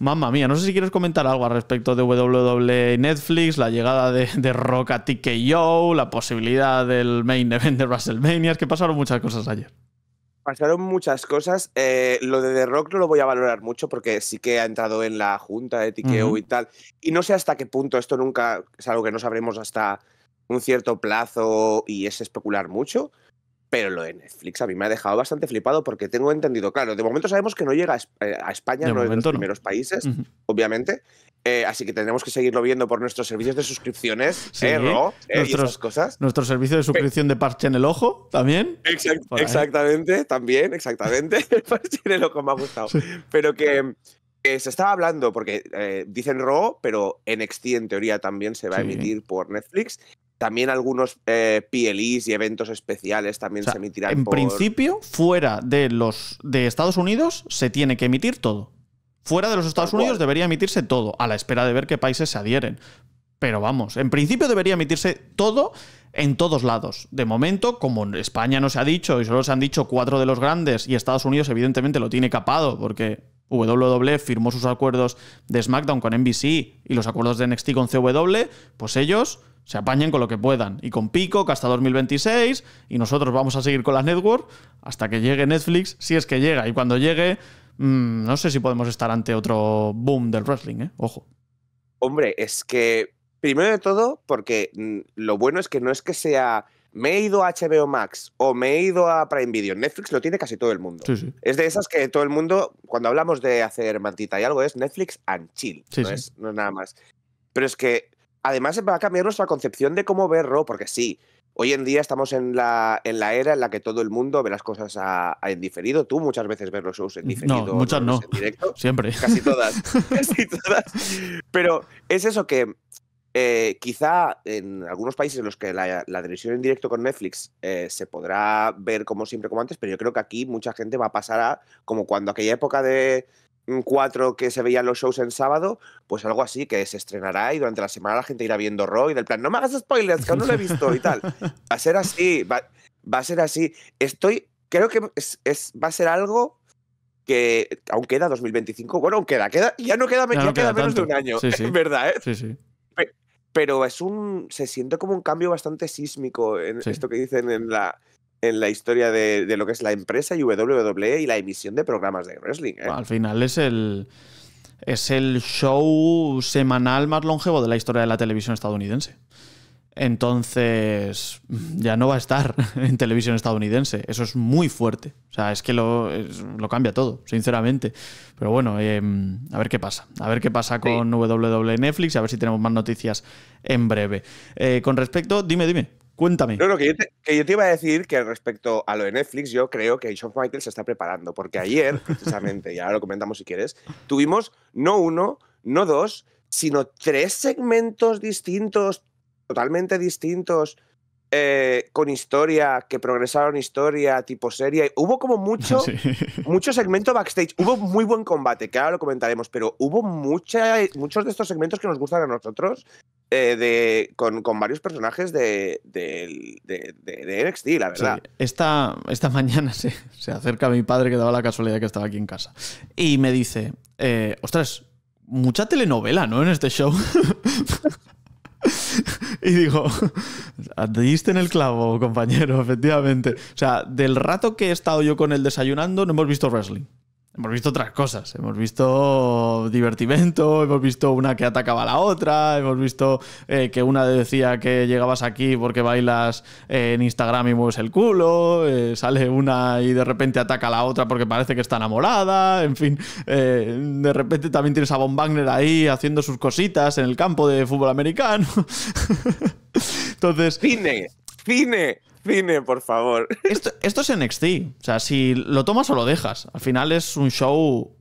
Mamma mía, no sé si quieres comentar algo al respecto de WWE Netflix, la llegada de, de Rock a TKO, la posibilidad del main event de WrestleMania, es que pasaron muchas cosas ayer. Pasaron muchas cosas. Eh, lo de The Rock no lo voy a valorar mucho porque sí que ha entrado en la junta de TKO y tal. Y no sé hasta qué punto, esto nunca es algo que no sabremos hasta un cierto plazo y es especular mucho. Pero lo de Netflix a mí me ha dejado bastante flipado porque tengo entendido, claro, de momento sabemos que no llega a eh, España, no es de los primeros países, obviamente. Eh, así que tendremos que seguirlo viendo por nuestros servicios de suscripciones, sí, eh, Ro, eh, y cosas. Nuestro servicio de suscripción de parche en el ojo, también. exactamente, también, exactamente. parche en el ojo me ha gustado. Pero que se estaba hablando, porque dicen Ro, pero en NXT en teoría también se va a emitir por Netflix. También algunos eh, y eventos especiales también se emitirán. En principio, fuera de los de Estados Unidos se tiene que emitir todo. Fuera de los Estados Unidos debería emitirse todo, a la espera de ver qué países se adhieren. Pero vamos, en principio debería emitirse todo en todos lados. De momento, como en España no se ha dicho y solo se han dicho cuatro de los grandes y Estados Unidos evidentemente lo tiene capado porque WWE firmó sus acuerdos de SmackDown con NBC y los acuerdos de NXT con CW, pues ellos se apañen con lo que puedan. Y con que hasta 2026, y nosotros vamos a seguir con las network hasta que llegue Netflix, si es que llega. Y cuando llegue, mm, no sé si podemos estar ante otro boom del wrestling, ¿eh? Ojo. Hombre, es que, primero de todo, porque mm, lo bueno es que no es que sea me he ido a HBO Max o me he ido a Prime Video. Netflix lo tiene casi todo el mundo. Es de esas que todo el mundo, cuando hablamos de hacer mantita y algo, es Netflix and chill. no, no es nada más. Pero es que además va a cambiar nuestra concepción de cómo ver porque sí, hoy en día estamos en la, en la era en la que todo el mundo ve las cosas a, en diferido. Tú muchas veces ves los shows en diferido. No, muchas no. En directo. Siempre. Casi todas. Pero es eso que eh, quizá en algunos países en los que la, televisión en directo con Netflix eh, se podrá ver como siempre, como antes, pero yo creo que aquí mucha gente va a pasar a como cuando aquella época de Mm, cuatro que se veían los shows en sábado, pues algo así que se estrenará y durante la semana la gente irá viendo Roy. del plan, no me hagas spoilers, que no lo he visto y tal. Va a ser así, va, a ser así. Estoy, creo que es, va a ser algo que aún queda 2025, bueno, aún queda, ya no queda, menos de un año, verdad, ¿eh? Sí, sí. Pero es un, se siente como un cambio bastante sísmico en esto que dicen en la, en la historia de, lo que es la empresa y WWE y la emisión de programas de wrestling. ¿eh? Al final es el, es el show semanal más longevo de la historia de la televisión estadounidense. Entonces, ya no va a estar en televisión estadounidense. Eso es muy fuerte. O sea, es que lo, cambia todo, sinceramente. Pero bueno, em, a ver qué pasa. A ver qué pasa con WWE Netflix, a ver si tenemos más noticias en breve. Eh, con respecto, dime, dime. Cuéntame. No, que yo, te, iba a decir que respecto a lo de Netflix, yo creo que Shawn Michaels se está preparando, porque ayer, precisamente, y ahora lo comentamos si quieres, tuvimos no uno, no dos, sino tres segmentos distintos, totalmente distintos, eh, con historia, que progresaron historia, tipo serie. Hubo como mucho, mucho segmento backstage. Hubo muy buen combate, que ahora lo comentaremos, pero hubo mucha, muchos de estos segmentos que nos gustan a nosotros eh, de, con, varios personajes de, de, NXT, la verdad. Esta, mañana se, acerca a mi padre que daba la casualidad que estaba aquí en casa y me dice, eh, ostras, mucha telenovela, ¿no? En este show. Y digo, ah, diste en el clavo, compañero, efectivamente. O sea, del rato que he estado yo con él desayunando, no hemos visto wrestling. Hemos visto otras cosas, hemos visto divertimento, hemos visto una que atacaba a la otra, hemos visto eh, que una decía que llegabas aquí porque bailas eh, en Instagram y mueves el culo, eh, sale una y de repente ataca a la otra porque parece que está enamorada, en fin, de repente también tienes a Von Wagner ahí haciendo sus cositas en el campo de fútbol americano. Entonces... Cine, cine por favor. Esto, es NXT. O sea, si lo tomas o lo dejas. Al final es un show.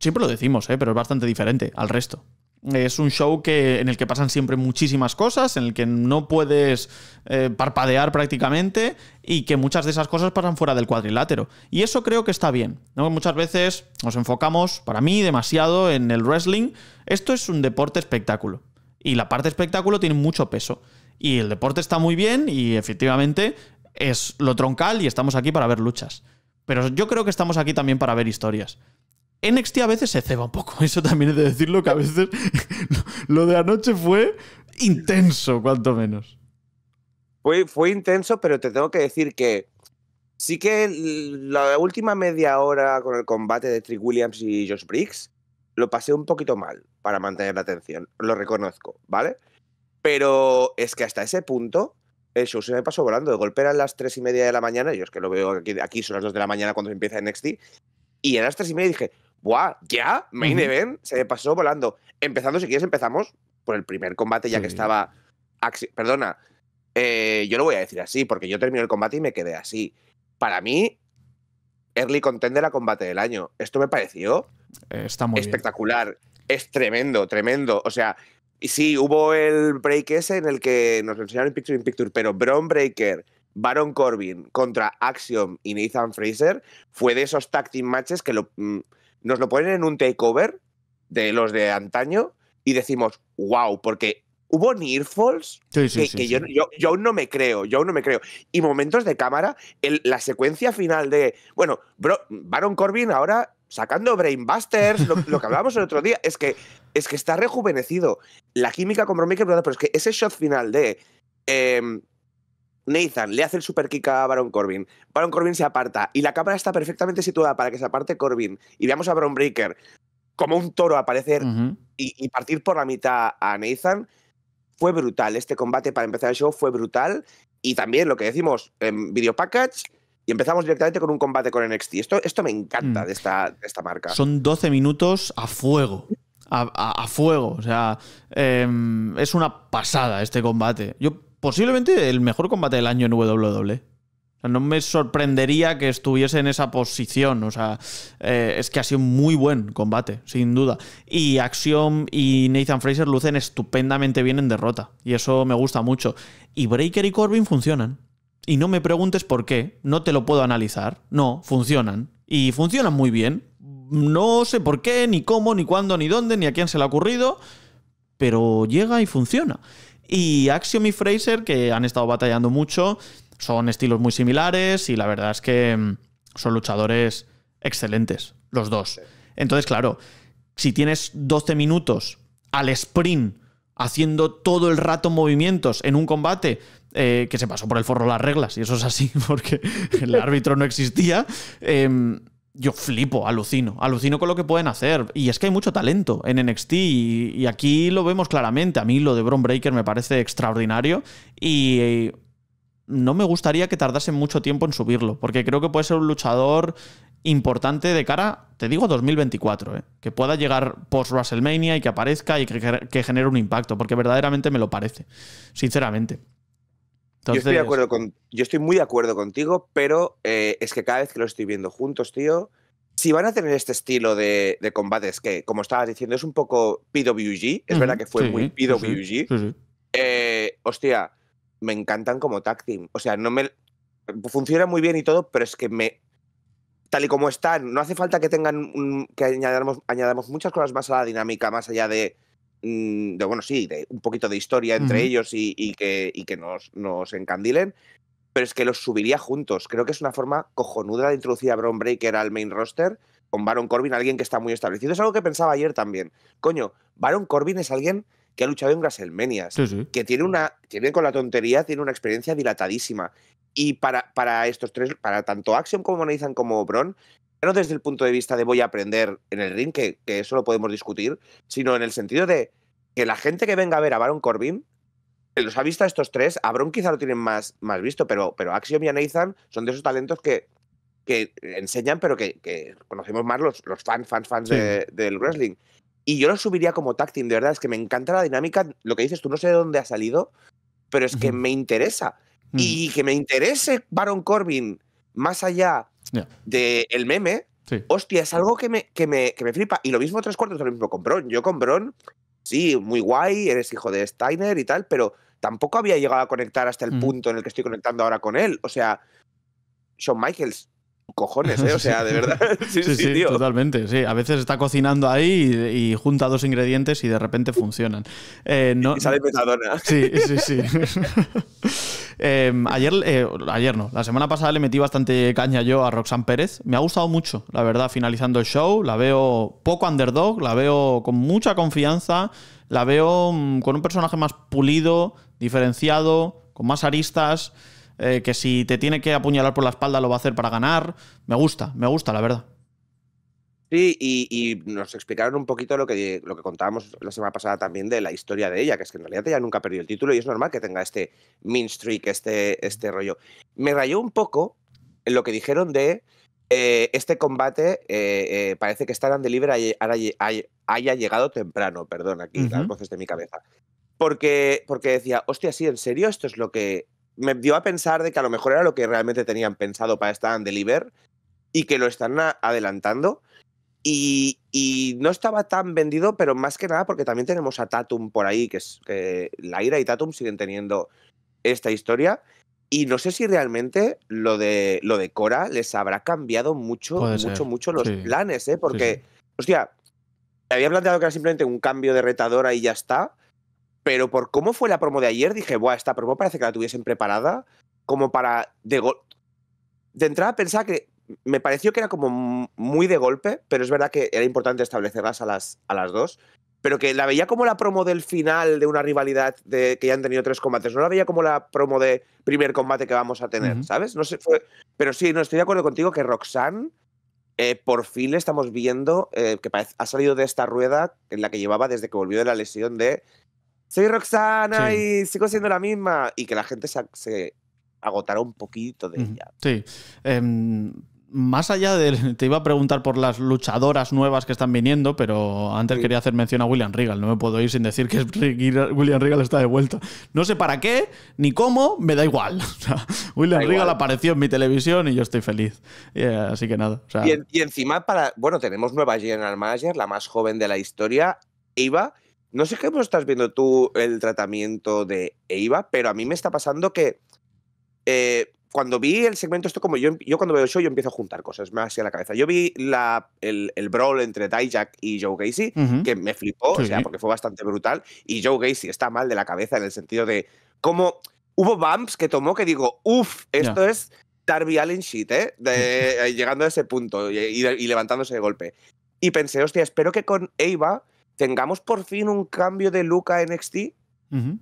Siempre lo decimos, ¿eh? pero es bastante diferente al resto. Es un show que, en el que pasan siempre muchísimas cosas, en el que no puedes eh, parpadear prácticamente y que muchas de esas cosas pasan fuera del cuadrilátero. Y eso creo que está bien. Muchas veces nos enfocamos, para mí, demasiado en el wrestling. Esto es un deporte espectáculo. Y la parte espectáculo tiene mucho peso. Y el deporte está muy bien y efectivamente es lo troncal y estamos aquí para ver luchas. Pero yo creo que estamos aquí también para ver historias. NXT a veces se ceba un poco, eso también es de decirlo, que a veces lo de anoche fue intenso, cuanto menos. Fue, fue intenso, pero te tengo que decir que sí que la última media hora con el combate de Trick Williams y Josh Briggs lo pasé un poquito mal para mantener la atención, lo reconozco, ¿vale? Pero es que hasta ese punto, el show se me pasó volando. De golpe eran las 3 y media de la mañana. Yo es que lo veo aquí, aquí son las 2 de la mañana cuando se empieza NXT. Y eran las 3 y media y dije, ¡buah! ¿Ya? Main event. Se me pasó volando. Empezando, si quieres, empezamos por el primer combate, ya que estaba. Perdona, eh, yo lo voy a decir así, porque yo terminé el combate y me quedé así. Para mí, early contender a combate del año. Esto me pareció está muy espectacular. Es tremendo, tremendo. O sea, sí, hubo el break ese en el que nos enseñaron Picture in Picture, pero Bron Breaker, Baron Corbin contra Axiom y Nathan Fraser fue de esos tag matches que mm, nos lo ponen en un takeover de los de antaño y decimos, wow, porque hubo near falls que, yo, yo, aún no me creo, yo aún no me creo. Y momentos de cámara, la secuencia final de, bueno, Baron Corbin ahora sacando Brainbusters, lo, lo que hablábamos el otro día, es que, es que está rejuvenecido. La química con Breaker, pero es que ese shot final de em, Nathan le hace el super kick a Baron Corbin, Baron Corbin se aparta y la cámara está perfectamente situada para que se aparte Corbin y veamos a Brown Breaker como un toro aparecer y, y partir por la mitad a Nathan. Fue brutal, este combate para empezar el show fue brutal y también lo que decimos en em, video package y empezamos directamente con un combate con NXT. Esto, esto me encanta mm. de, esta, esta marca. Son 12 minutos a fuego. A, fuego. O sea, em, es una pasada este combate. Yo, posiblemente el mejor combate del año en WWE. O sea, no me sorprendería que estuviese en esa posición. O sea, eh, es que ha sido un muy buen combate, sin duda. Y Axiom y Nathan Fraser lucen estupendamente bien en derrota. Y eso me gusta mucho. Y Breaker y Corbin funcionan. Y no me preguntes por qué, no te lo puedo analizar. No, funcionan. Y funcionan muy bien. No sé por qué, ni cómo, ni cuándo, ni dónde, ni a quién se le ha ocurrido, pero llega y funciona. Y Axiom y Fraser, que han estado batallando mucho, son estilos muy similares y la verdad es que mm, son luchadores excelentes, los dos. Entonces, claro, si tienes 12 minutos al sprint haciendo todo el rato movimientos en un combate eh, que se pasó por el forro las reglas, y eso es así, porque el árbitro no existía. Em, yo flipo, alucino, alucino con lo que pueden hacer. Y es que hay mucho talento en NXT y, aquí lo vemos claramente. A mí lo de Bron Breaker me parece extraordinario y eh, no me gustaría que tardase mucho tiempo en subirlo, porque creo que puede ser un luchador importante de cara, te digo, 2024, eh, que pueda llegar post-WrestleMania y que aparezca y que genere un impacto, porque verdaderamente me lo parece, sinceramente. Yo, estoy de acuerdo con, yo estoy muy de acuerdo contigo, pero eh, es que cada vez que lo estoy viendo juntos, tío, si van a tener este estilo de, combates que, como estabas diciendo, es un poco PWG, es verdad que fue muy PWG, eh, hostia, me encantan como tag team. O sea, no me... Funciona muy bien y todo, pero es que me... Tal y como están, no hace falta que tengan que añadamos, añadamos muchas cosas más a la dinámica, más allá de Mm, de, bueno, sí, de un poquito de historia entre ellos y, que, y que nos, nos, encandilen, pero es que los subiría juntos. Creo que es una forma cojonuda de introducir a Bron Breaker al main roster con Baron Corbin, alguien que está muy establecido. Es algo que pensaba ayer también. Coño, Baron Corbin es alguien que ha luchado en WrestleMania, que tiene una, tiene con la tontería, tiene una experiencia dilatadísima. Y para, para estos tres, para tanto Action como Nathan como Bron, no desde el punto de vista de voy a aprender en el ring, que, eso lo podemos discutir, sino en el sentido de que la gente que venga a ver a Baron Corbin, los ha visto a estos tres, a Bron quizá lo tienen más, más visto, pero, pero Axiom y a Nathan son de esos talentos que, que enseñan, pero que, conocemos más los, los fans, fans, fans del wrestling. Y yo lo subiría como tag de verdad, es que me encanta la dinámica, lo que dices tú, no sé de dónde ha salido, pero es que me interesa. Mm. Y que me interese Baron Corbin más allá de del meme, hostia, es algo que me, que me, que me flipa. Y lo mismo tres cuartos lo mismo con Bron. Yo con Bron, sí, muy guay, eres hijo de Steiner y tal, pero tampoco había llegado a conectar hasta el mm. punto en el que estoy conectando ahora con él. O sea, Shawn Michaels cojones, ¿eh? O sea, de verdad. sí, sí, sí, tío. totalmente. Sí, a veces está cocinando ahí y, junta dos ingredientes y de repente funcionan. Eh, y sale Sí, sí, sí. Em, ayer, eh, ayer no, la semana pasada le metí bastante caña yo a Roxanne Pérez. Me ha gustado mucho, la verdad, finalizando el show. La veo poco underdog, la veo con mucha confianza, la veo mm, con un personaje más pulido, diferenciado, con más aristas. Eh, que si te tiene que apuñalar por la espalda lo va a hacer para ganar. Me gusta, me gusta, la verdad. Sí, y, nos explicaron un poquito lo que, lo que contábamos la semana pasada también de la historia de ella, que es que en realidad ella nunca perdió el título y es normal que tenga este mean streak, este, este rollo. Me rayó un poco en lo que dijeron de eh, este combate, eh, parece que Star Deliver haya, llegado temprano, perdón, aquí las voces de mi cabeza. Porque, porque decía, hostia, sí, en serio, esto es lo que me dio a pensar de que a lo mejor era lo que realmente tenían pensado para esta Deliver y que lo están adelantando. Y, no estaba tan vendido, pero más que nada porque también tenemos a Tatum por ahí, que es que la ira y Tatum siguen teniendo esta historia. Y no sé si realmente lo de, lo de Cora les habrá cambiado mucho, mucho, mucho los planes, ¿eh? Porque, hostia, había planteado que era simplemente un cambio de retadora y ya está. Pero por cómo fue la promo de ayer, dije, Buah, esta promo parece que la tuviesen preparada como para. De, de entrada pensaba que. Me pareció que era como muy de golpe, pero es verdad que era importante establecerlas a las, a las dos pero que la veía como la promo del final de una rivalidad de que ya han tenido tres combates, no la veía como la promo de primer combate que vamos a tener, ¿sabes? No sé, pero sí, no estoy de acuerdo contigo que Roxanne eh, por fin le estamos viendo eh, que ha salido de esta rueda en la que llevaba desde que volvió de la lesión de soy Roxana y sigo siendo la misma. Y que la gente se, se agotara un poquito de ella. Sí. Em, más allá de. Te iba a preguntar por las luchadoras nuevas que están viniendo, pero antes quería hacer mención a William Regal. No me puedo ir sin decir que William Regal está de vuelta. No sé para qué ni cómo, me da igual. William Regal apareció en mi televisión y yo estoy feliz. Eh, así que nada. y, encima, para. Bueno, tenemos nueva General Manager, la más joven de la historia, Eva. No sé cómo estás viendo tú el tratamiento de Eva pero a mí me está pasando que eh, cuando vi el segmento, esto como yo, yo cuando veo el show, yo empiezo a juntar cosas más hacia la cabeza. Yo vi la, el, el, brawl entre Dijak y Joe Gacy, que me flipó, o sea, porque fue bastante brutal. Y Joe Gacy está mal de la cabeza en el sentido de cómo hubo bumps que tomó que digo, uff, esto es Darby Allen shit, ¿eh? ¿eh? llegando a ese punto y, levantándose de golpe. Y pensé, hostia, espero que con Eva tengamos por fin un cambio de Luca en NXT.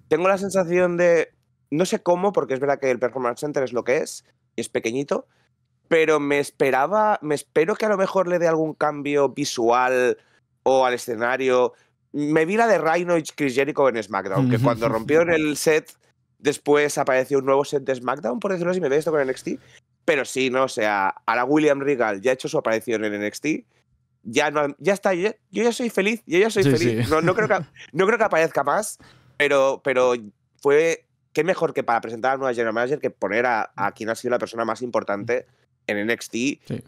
Tengo la sensación de. No sé cómo, porque es verdad que el Performance Center es lo que es, y es pequeñito, pero me esperaba. Me espero que a lo mejor le dé algún cambio visual o al escenario. Me vi la de Rhino y Chris Jericho en SmackDown, que cuando rompió en el set, después apareció un nuevo set de SmackDown, por decirlo así, me ve esto con NXT. Pero sí, ¿no? O sea, ahora William Regal ya ha hecho su aparición en NXT ya, está, yo, ya soy feliz, yo ya soy feliz. No, creo que, no creo que aparezca más, pero, pero fue, qué mejor que para presentar a nueva General Manager que poner a, quien ha sido la persona más importante en NXT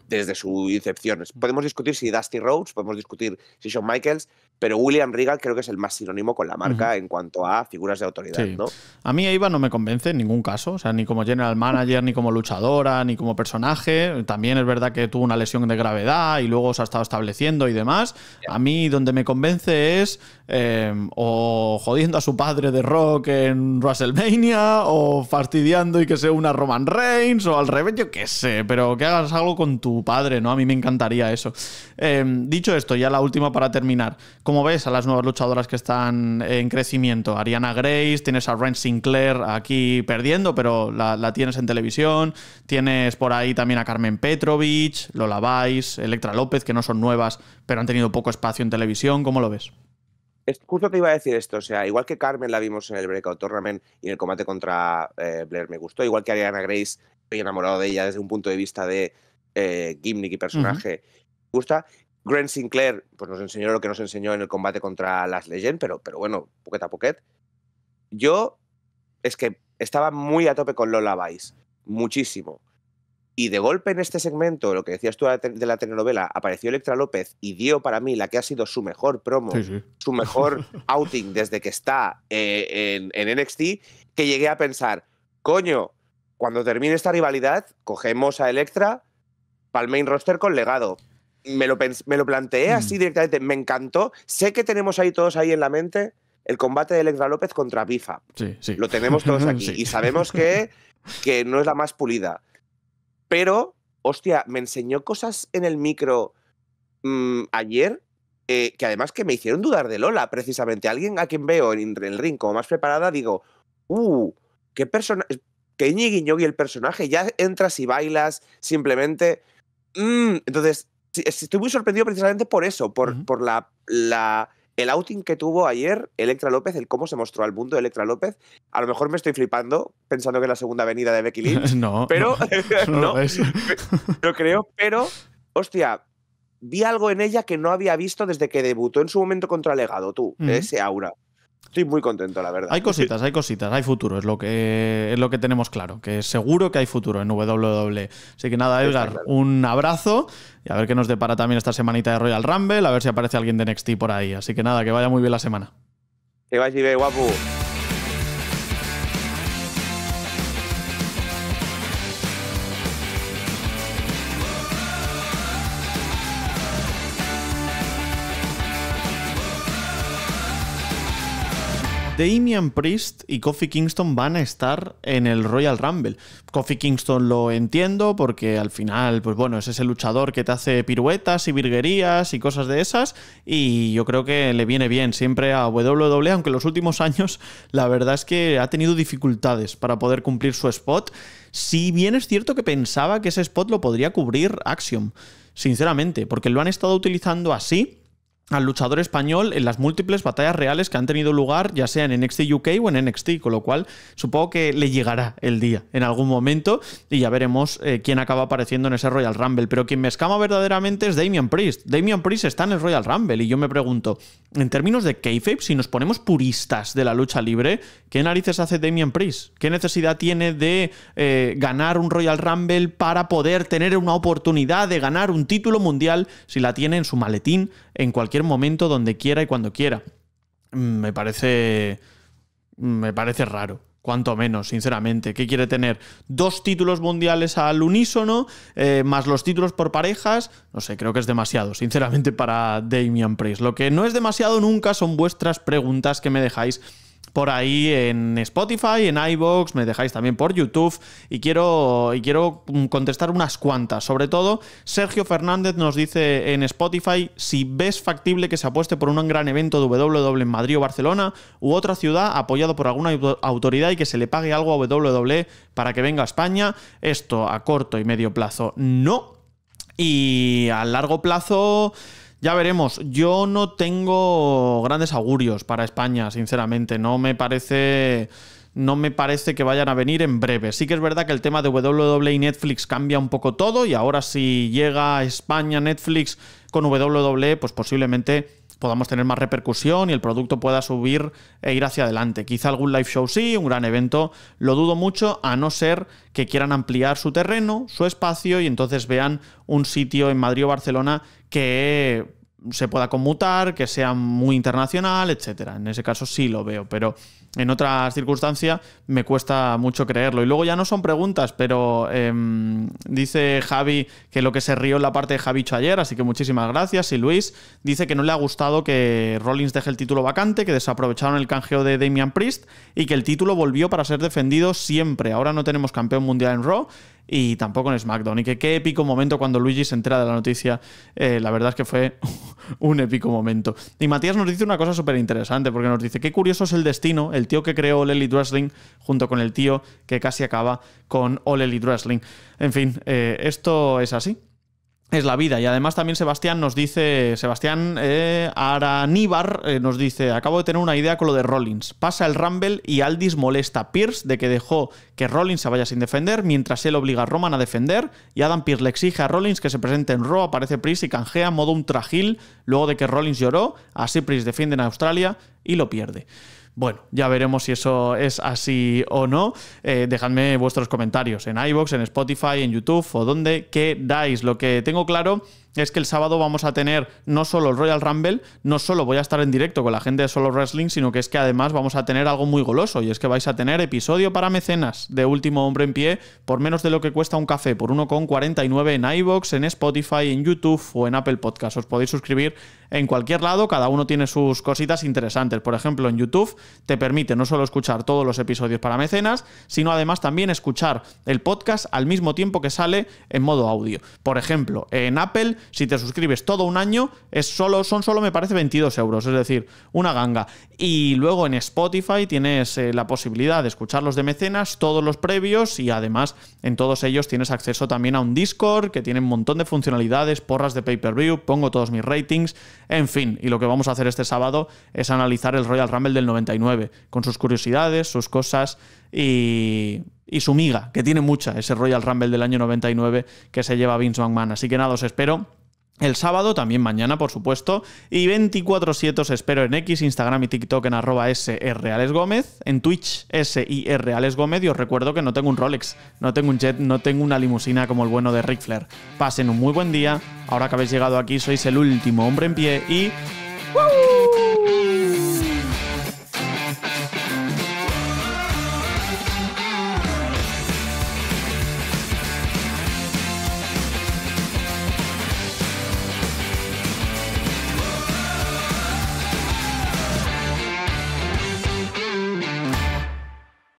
desde su incepción. Podemos discutir si Dusty Rhodes, podemos discutir si Shawn Michaels, pero William Regal creo que es el más sinónimo con la marca en cuanto a figuras de autoridad. ¿no? A mí Eva no me convence en ningún caso, o sea, ni como general manager, ni como luchadora, ni como personaje. También es verdad que tuvo una lesión de gravedad y luego se ha estado estableciendo y demás. A mí donde me convence es eh, o jodiendo a su padre de rock en WrestleMania, o fastidiando y que sea una Roman Reigns, o al revés, yo qué sé, pero que hagas algo con tu padre, ¿no? A mí me encantaría eso. Eh, dicho esto, ya la última para terminar. ¿Cómo ves a las nuevas luchadoras que están en crecimiento? Ariana Grace, tienes a Ren Sinclair aquí perdiendo, pero la, tienes en televisión. Tienes por ahí también a Carmen Petrovich, Lola laváis, Electra López, que no son nuevas, pero han tenido poco espacio en televisión. ¿Cómo lo ves? Justo te iba a decir esto, o sea, igual que Carmen la vimos en el Breakout Tournament y en el combate contra eh, Blair me gustó, igual que Ariana Grace, estoy enamorado de ella desde un punto de vista de eh, gimnick y personaje. me gusta. Grant Sinclair pues nos enseñó lo que nos enseñó en el combate contra las Legend, pero, pero bueno, poquet a poquet. Yo es que estaba muy a tope con Lola Vice, muchísimo. Y de golpe en este segmento, lo que decías tú de la telenovela, apareció Electra López y dio para mí la que ha sido su mejor promo, su mejor outing desde que está eh, en, NXT, que llegué a pensar, coño, cuando termine esta rivalidad, cogemos a Electra para el main roster con legado me lo, planteé así mm. directamente, me encantó. Sé que tenemos ahí todos ahí en la mente el combate de Electra López contra Bifa. Sí, sí. Lo tenemos todos aquí y sabemos que, que no es la más pulida. Pero, hostia, me enseñó cosas en el micro mm, ayer eh, que además que me hicieron dudar de Lola, precisamente. Alguien a quien veo en el ring como más preparada, digo, uh, qué persona... Que Ñigui y el personaje ya entras y bailas simplemente... Mm, entonces, estoy muy sorprendido precisamente por eso, por, por la, la, el outing que tuvo ayer Electra López, el cómo se mostró al mundo Electra López. A lo mejor me estoy flipando pensando que es la segunda venida de Becky Lynch. no, pero no, no, creo, pero hostia, vi algo en ella que no había visto desde que debutó en su momento contra Legado, tú, ese aura. Estoy muy contento, la verdad. Hay cositas, hay cositas, hay futuro, es lo que, es lo que tenemos claro, que seguro que hay futuro en WWE. Así que nada, Edgar, un abrazo y a ver qué nos depara también esta semanita de Royal Rumble, a ver si aparece alguien de NXT por ahí. Así que nada, que vaya muy bien la semana. Que vaya guapo. Damian Priest y Kofi Kingston van a estar en el Royal Rumble. Kofi Kingston lo entiendo porque al final, pues bueno, es ese luchador que te hace piruetas y virguerías y cosas de esas y yo creo que le viene bien siempre a WWE, aunque en los últimos años la verdad es que ha tenido dificultades para poder cumplir su spot. Si bien es cierto que pensaba que ese spot lo podría cubrir Axiom, sinceramente, porque lo han estado utilizando así al luchador español en las múltiples batallas reales que han tenido lugar, ya sea en NXT UK o en NXT, con lo cual supongo que le llegará el día en algún momento y ya veremos eh, quién acaba apareciendo en ese Royal Rumble. Pero quien me escama verdaderamente es Damian Priest. Damian Priest está en el Royal Rumble y yo me pregunto, en términos de kayfabe, si nos ponemos puristas de la lucha libre, ¿qué narices hace Damian Priest? ¿Qué necesidad tiene de eh, ganar un Royal Rumble para poder tener una oportunidad de ganar un título mundial si la tiene en su maletín en cualquier momento, donde quiera y cuando quiera. Mm, me parece. Mm, me parece raro cuanto menos, sinceramente. ¿Qué quiere tener? Dos títulos mundiales al unísono, eh, más los títulos por parejas. No sé, creo que es demasiado, sinceramente, para Damian Price. Lo que no es demasiado nunca son vuestras preguntas que me dejáis por ahí en Spotify, en iBox, me dejáis también por YouTube y quiero, y quiero contestar unas cuantas. Sobre todo, Sergio Fernández nos dice en Spotify si ves factible que se apueste por un gran evento de WWE en Madrid o Barcelona u otra ciudad apoyado por alguna autoridad y que se le pague algo a WWE para que venga a España. Esto a corto y medio plazo no. Y a largo plazo... Ya veremos. Yo no tengo grandes augurios para España, sinceramente. No me parece. No me parece que vayan a venir en breve. Sí que es verdad que el tema de WWE y Netflix cambia un poco todo. Y ahora, si llega a España Netflix con WWE, pues posiblemente podamos tener más repercusión y el producto pueda subir e ir hacia adelante. Quizá algún live show sí, un gran evento, lo dudo mucho, a no ser que quieran ampliar su terreno, su espacio y entonces vean un sitio en Madrid o Barcelona que se pueda conmutar, que sea muy internacional, etcétera. En ese caso sí lo veo, pero en otra circunstancia, me cuesta mucho creerlo. Y luego ya no son preguntas, pero em, dice Javi que lo que se rió en la parte de Javicho ayer, así que muchísimas gracias. Y Luis dice que no le ha gustado que Rollins deje el título vacante, que desaprovecharon el canjeo de Damian Priest y que el título volvió para ser defendido siempre. Ahora no tenemos campeón mundial en Raw y tampoco en SmackDown. Y que qué épico momento cuando Luigi se entera de la noticia. Eh, la verdad es que fue un épico momento. Y Matías nos dice una cosa súper interesante, porque nos dice, qué curioso es el destino, el tío que creó All Elite Wrestling junto con el tío que casi acaba con All Elite En fin, eh, esto es así. Es la vida. Y además también Sebastián nos dice, Sebastián eh, Araníbar eh, nos dice, acabo de tener una idea con lo de Rollins. Pasa el Rumble y Aldis molesta a Pierce de que dejó que Rollins se vaya sin defender, mientras él obliga a Roman a defender y Adam Pierce le exige a Rollins que se presente en Raw, aparece Priest y canjea modo un trajil luego de que Rollins lloró, así Priest defiende en Australia y lo pierde. Bueno, ya veremos si eso es así o no. Eh, dejadme vuestros comentarios en iBox, en Spotify, en YouTube o donde dais Lo que tengo claro es que el sábado vamos a tener no solo el Royal Rumble, no solo voy a estar en directo con la gente de Solo Wrestling, sino que es que además vamos a tener algo muy goloso y es que vais a tener episodio para mecenas de Último Hombre en Pie por menos de lo que cuesta un café, por 1,49 en iBox, en Spotify, en YouTube o en Apple Podcast. Os podéis suscribir en cualquier lado, cada uno tiene sus cositas interesantes. Por ejemplo, en YouTube te permite no solo escuchar todos los episodios para mecenas, sino además también escuchar el podcast al mismo tiempo que sale en modo audio. Por ejemplo, en Apple si te suscribes todo un año, es solo, son solo, me parece, 22 euros, es decir, una ganga. Y luego en Spotify tienes eh, la posibilidad de escuchar los de mecenas, todos los previos y además en todos ellos tienes acceso también a un Discord que tiene un montón de funcionalidades, porras de pay-per-view, pongo todos mis ratings, en fin. Y lo que vamos a hacer este sábado es analizar el Royal Rumble del 99, con sus curiosidades, sus cosas y, y su miga, que tiene mucha, ese Royal Rumble del año 99 que se lleva Vince McMahon. Así que nada, os espero. El sábado, también mañana, por supuesto. Y 24-7 os espero en X, Instagram y TikTok en arroba Gómez, En Twitch, S Y os recuerdo que no tengo un Rolex, no tengo un jet, no tengo una limusina como el bueno de Ric Flair. Pasen un muy buen día. Ahora que habéis llegado aquí, sois el último hombre en pie y...